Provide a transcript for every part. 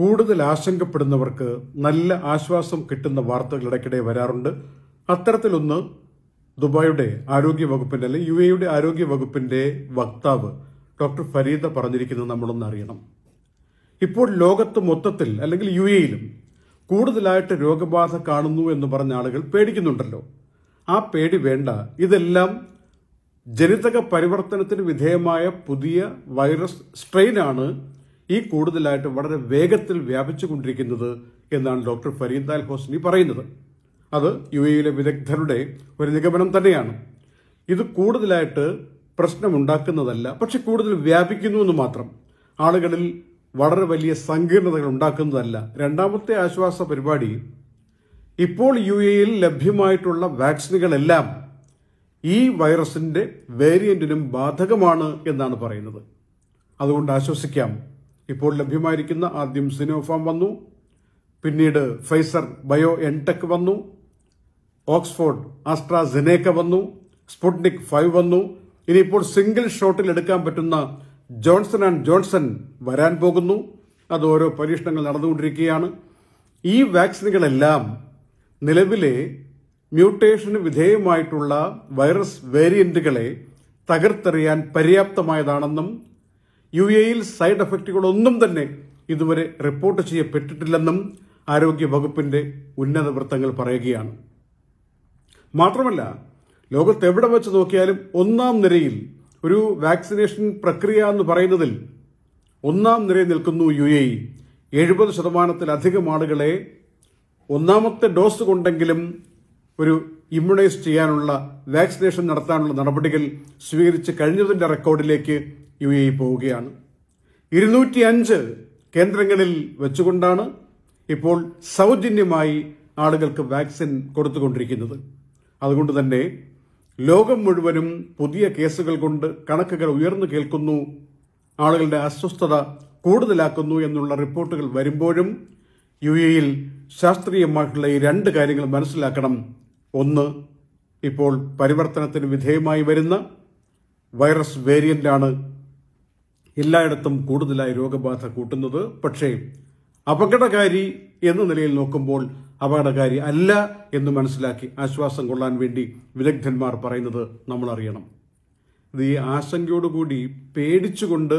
കൂടുതൽ ആശങ്കപ്പെടുന്നവർക്ക് നല്ല ആശ്വാസം കിട്ടുന്ന വാർത്തകൾ ഇടയ്ക്കിടെ വരാറുണ്ട് അത്തരത്തിലൊന്ന് ദുബായുടെ ആരോഗ്യ വകുപ്പിന്റെ അല്ലെ യു എയുടെ ആരോഗ്യ വകുപ്പിന്റെ വക്താവ് ഡോക്ടർ ഫരീദ പറഞ്ഞിരിക്കുന്നത് നമ്മളൊന്ന് അറിയണം ഇപ്പോൾ ലോകത്ത് മൊത്തത്തിൽ അല്ലെങ്കിൽ യു എയിലും കൂടുതലായിട്ട് രോഗബാധ കാണുന്നു എന്ന് പറഞ്ഞ ആളുകൾ പേടിക്കുന്നുണ്ടല്ലോ ആ പേടി വേണ്ട ഇതെല്ലാം ജനിതക പരിവർത്തനത്തിന് വിധേയമായ പുതിയ വൈറസ് സ്ട്രെയിനാണ് ഈ കൂടുതലായിട്ട് വളരെ വേഗത്തിൽ വ്യാപിച്ചു കൊണ്ടിരിക്കുന്നത് എന്നാണ് ഡോക്ടർ ഫരീദ് അൽ ഹോസ്നി പറയുന്നത് അത് യു എയിലെ വിദഗ്ധരുടെ ഒരു നിഗമനം തന്നെയാണ് ഇത് കൂടുതലായിട്ട് പ്രശ്നമുണ്ടാക്കുന്നതല്ല പക്ഷെ കൂടുതൽ വ്യാപിക്കുന്നു എന്ന് മാത്രം ആളുകളിൽ വളരെ വലിയ സങ്കീർണതകൾ ഉണ്ടാക്കുന്നതല്ല രണ്ടാമത്തെ ആശ്വാസ പരിപാടി ഇപ്പോൾ യു എയിൽ ലഭ്യമായിട്ടുള്ള വാക്സിനുകളെല്ലാം ഈ വൈറസിന്റെ വേരിയന്റിനും ബാധകമാണ് എന്നാണ് പറയുന്നത് അതുകൊണ്ട് ആശ്വസിക്കാം ഇപ്പോൾ ലഭ്യമായിരിക്കുന്ന ആദ്യം സിനോഫാം വന്നു പിന്നീട് ഫൈസർ ബയോ എൻടെക് വന്നു ഓക്സ്ഫോർഡ് ആസ്ട്രാസെനേക്ക വന്നു സ്പുട്നിക് ഫൈവ് വന്നു ഇനിയിപ്പോൾ സിംഗിൾ ഷോട്ടിൽ എടുക്കാൻ പറ്റുന്ന ജോൺസൺ ആൻഡ് ജോൺസൺ വരാൻ പോകുന്നു അത് ഓരോ പരീക്ഷണങ്ങൾ നടന്നുകൊണ്ടിരിക്കുകയാണ് ഈ വാക്സിനുകളെല്ലാം നിലവിലെ മ്യൂട്ടേഷന് വിധേയമായിട്ടുള്ള വൈറസ് വേരിയന്റുകളെ തകർത്തെറിയാൻ പര്യാപ്തമായതാണെന്നും യു എയിൽ സൈഡ് എഫക്റ്റുകളൊന്നും തന്നെ ഇതുവരെ റിപ്പോർട്ട് ചെയ്യപ്പെട്ടിട്ടില്ലെന്നും ആരോഗ്യ വകുപ്പിന്റെ ഉന്നത വൃത്തങ്ങൾ പറയുകയാണ് മാത്രമല്ല ലോകത്തെവിടെ വെച്ച് നോക്കിയാലും ഒന്നാം നിരയിൽ ഒരു വാക്സിനേഷൻ പ്രക്രിയ എന്ന് പറയുന്നതിൽ ഒന്നാം നിരയിൽ നിൽക്കുന്നു യു എ ഇ എഴുപത് ശതമാനത്തിലധികം ആളുകളെ ഒന്നാമത്തെ ഡോസ് കൊണ്ടെങ്കിലും ഒരു ഇമ്മ്യൂണൈസ് ചെയ്യാനുള്ള വാക്സിനേഷൻ നടത്താനുള്ള നടപടികൾ സ്വീകരിച്ച് കഴിഞ്ഞതിന്റെ റെക്കോർഡിലേക്ക് യു എ പോവുകയാണ് ഇരുന്നൂറ്റി അഞ്ച് കേന്ദ്രങ്ങളിൽ വെച്ചുകൊണ്ടാണ് ഇപ്പോൾ സൗജന്യമായി ആളുകൾക്ക് വാക്സിൻ കൊടുത്തുകൊണ്ടിരിക്കുന്നത് അതുകൊണ്ട് തന്നെ ലോകം മുഴുവനും പുതിയ കേസുകൾ കൊണ്ട് കണക്കുകൾ ഉയർന്നു കേൾക്കുന്നു ആളുകളുടെ അസ്വസ്ഥത കൂടുതലാക്കുന്നു എന്നുള്ള റിപ്പോർട്ടുകൾ വരുമ്പോഴും യു എയിൽ ശാസ്ത്രീയമായിട്ടുള്ള ഈ രണ്ട് കാര്യങ്ങൾ മനസ്സിലാക്കണം ഒന്ന് ഇപ്പോൾ പരിവർത്തനത്തിന് വിധേയമായി വരുന്ന വൈറസ് വേരിയന്റാണ് എല്ലായിടത്തും കൂടുതലായി രോഗബാധ കൂട്ടുന്നത് പക്ഷേ അപകടകാരി എന്ന നിലയിൽ നോക്കുമ്പോൾ അപകടകാരി അല്ല എന്ന് മനസ്സിലാക്കി ആശ്വാസം കൊള്ളാൻ വേണ്ടി വിദഗ്ധന്മാർ പറയുന്നത് നമ്മൾ അറിയണം ഇത് ഈ ആശങ്കയോടുകൂടി പേടിച്ചുകൊണ്ട്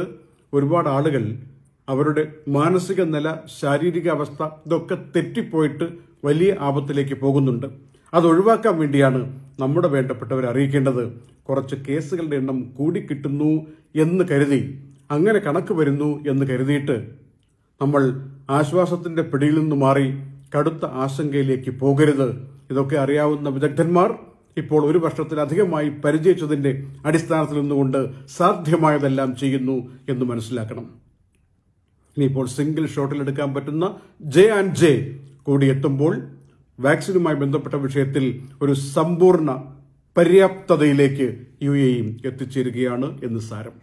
ഒരുപാട് ആളുകൾ അവരുടെ മാനസിക നില ശാരീരിക അവസ്ഥ ഇതൊക്കെ തെറ്റിപ്പോയിട്ട് വലിയ ആപത്തിലേക്ക് പോകുന്നുണ്ട് അത് ഒഴിവാക്കാൻ വേണ്ടിയാണ് നമ്മുടെ വേണ്ടപ്പെട്ടവരെ അറിയിക്കേണ്ടത് കുറച്ച് കേസുകളുടെ എണ്ണം കൂടിക്കിട്ടുന്നു എന്ന് കരുതി അങ്ങനെ കണക്ക് വരുന്നു എന്ന് കരുതിയിട്ട് നമ്മൾ ആശ്വാസത്തിന്റെ പിടിയിൽ നിന്ന് മാറി കടുത്ത ആശങ്കയിലേക്ക് പോകരുത് ഇതൊക്കെ അറിയാവുന്ന വിദഗ്ധന്മാർ ഇപ്പോൾ ഒരു വർഷത്തിലധികമായി പരിചയിച്ചതിന്റെ അടിസ്ഥാനത്തിൽ നിന്നുകൊണ്ട് സാധ്യമായതെല്ലാം ചെയ്യുന്നു എന്ന് മനസ്സിലാക്കണം ഇനിയിപ്പോൾ സിംഗിൾ ഷോട്ടിൽ എടുക്കാൻ പറ്റുന്ന ജെ ആൻഡ് ജെ കൂടി എത്തുമ്പോൾ വാക്സിനുമായി ബന്ധപ്പെട്ട വിഷയത്തിൽ ഒരു സമ്പൂർണ്ണ പര്യാപ്തതയിലേക്ക് യു എയും എത്തിച്ചേരുകയാണ് എന്ന് സാരം